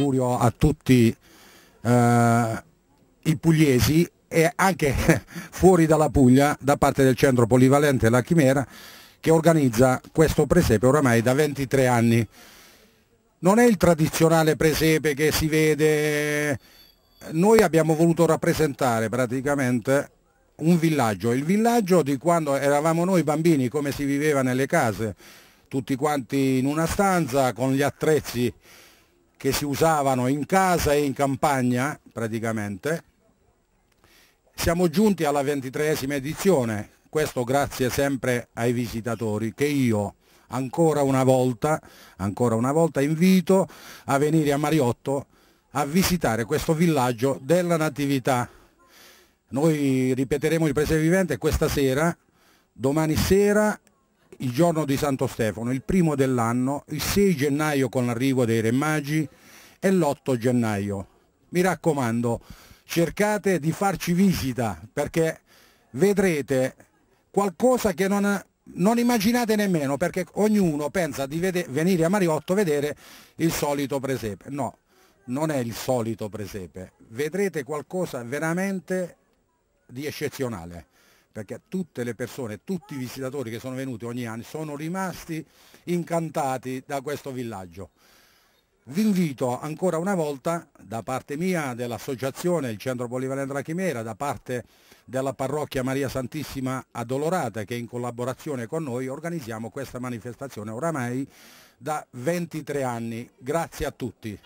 augurio a tutti eh, i pugliesi e anche fuori dalla Puglia da parte del centro polivalente La Chimera che organizza questo presepe oramai da 23 anni. Non è il tradizionale presepe che si vede, noi abbiamo voluto rappresentare praticamente un villaggio, il villaggio di quando eravamo noi bambini, come si viveva nelle case, tutti quanti in una stanza con gli attrezzi che si usavano in casa e in campagna praticamente. Siamo giunti alla ventitreesima edizione, questo grazie sempre ai visitatori che io ancora una volta, ancora una volta invito a venire a Mariotto a visitare questo villaggio della Natività. Noi ripeteremo il presepio vivente questa sera, domani sera il giorno di Santo Stefano, il primo dell'anno, il 6 gennaio con l'arrivo dei Re Magi e l'8 gennaio. Mi raccomando, cercate di farci visita perché vedrete qualcosa che non, non immaginate nemmeno perché ognuno pensa di vede, venire a Mariotto a vedere il solito presepe. No, non è il solito presepe. Vedrete qualcosa veramente di eccezionale perché tutte le persone, tutti i visitatori che sono venuti ogni anno sono rimasti incantati da questo villaggio. Vi invito ancora una volta da parte mia, dell'associazione Il Centro Polivalente della Chimera, da parte della parrocchia Maria Santissima Addolorata che in collaborazione con noi organizziamo questa manifestazione oramai da 23 anni. Grazie a tutti.